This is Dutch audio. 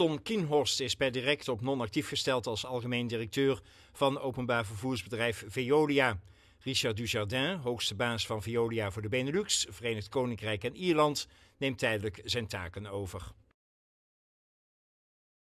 Tom Kienhorst is per direct op non-actief gesteld als algemeen directeur van openbaar vervoersbedrijf Veolia. Richard Dujardin, hoogste baas van Veolia voor de Benelux, Verenigd Koninkrijk en Ierland, neemt tijdelijk zijn taken over.